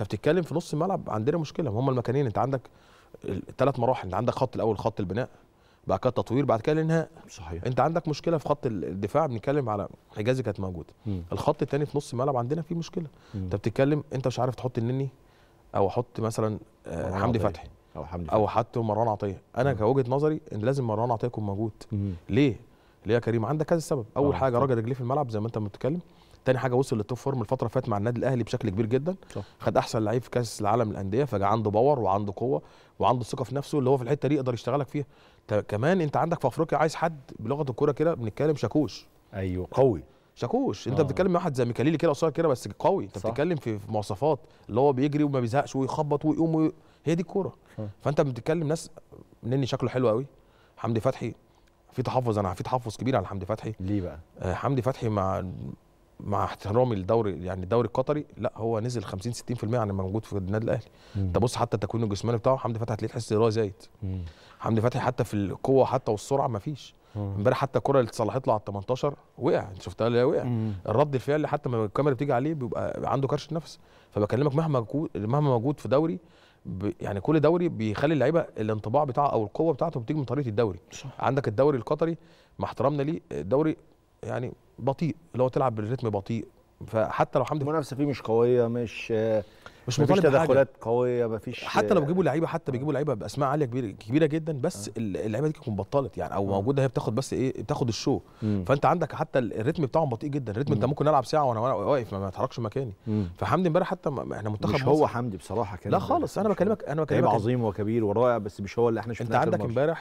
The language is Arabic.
انت بتتكلم في نص الملعب عندنا مشكله هم المكانين انت عندك ثلاث مراحل انت عندك خط الاول خط البناء بعد كده التطوير بعد كده الانهاء صحيح انت عندك مشكله في خط الدفاع بنتكلم على حجازي كانت موجوده مم. الخط الثاني في نص الملعب عندنا فيه مشكله مم. انت بتتكلم انت مش عارف تحط النني او احط مثلا آه، حمدي فتحي او حمدي او حتى مروان عطيه انا مم. كوجهه نظري ان لازم مروان عطيه يكون موجود مم. ليه ليه يا كريم عندك كذا سبب اول آه، حاجه راجل رجليه في الملعب زي ما انت بتتكلم تاني حاجه وصل للتوب فورم الفتره اللي فاتت مع النادي الاهلي بشكل كبير جدا صح. خد احسن لعيب في كاس العالم للانديه فجاء عنده باور وعنده قوه وعنده ثقه في نفسه اللي هو في الحته دي يقدر يشتغلك فيها كمان انت عندك في افريقيا عايز حد بلغه الكوره كده بنتكلم شاكوش ايوه قوي شاكوش انت آه. بتتكلم واحد زي ميكاليلي كده قصير كده بس قوي انت بتتكلم في مواصفات اللي هو بيجري وما بيزهقش ويخبط ويقوم وي... هي دي الكوره آه. فانت بتتكلم ناس نني شكله حلو قوي حمدي فتحي في تحفظ انا في تحفظ كبير على حمدي فتحي ليه بقى آه، حمدي فتحي مع مع احترامي للدوري يعني الدوري القطري لا هو نزل 50 60% عن الموجود في النادي الاهلي انت بص حتى التكوين الجسماني بتاعه حمدي فتحي هتلاقيه تحس ان هو زايد حمدي فتحي حتى في القوه حتى والسرعه ما فيش امبارح حتى الكره اللي اتصلحت له على 18 وقع انت شفتها اللي وقع الرد الفعل حتى ما الكاميرا بتيجي عليه بيبقى عنده كرش نفس فبكلمك مهما مهما موجود في دوري يعني كل دوري بيخلي اللعيبه الانطباع بتاعه او القوه بتاعته بتيجي من طريقه الدوري صح. عندك الدوري القطري مع احترامنا ليه الدوري يعني بطيء اللي هو تلعب بالريتم بطيء فحتى لو حمدي المنافسه فيه مش قويه مش مش مطالب تدخلات قويه مفيش حتى لو بيجيبوا لعيبه حتى آه. بيجيبوا لعيبه باسماء عاليه كبيره كبيره جدا بس آه. اللعيبه دي تكون بطلت يعني او آه. موجوده هي بتاخد بس ايه بتاخد الشو فانت عندك حتى الريتم بتاعهم بطيء جدا الريتم انت ممكن نلعب ساعه وانا واقف ما اتحركش مكاني فحمدي امبارح حتى احنا منتخب مش هو حمدي بصراحه كان لا خالص انا بكلمك انا بكلمك عظيم وكبير ورائع بس مش هو اللي احنا شفناه انت عندك امبارح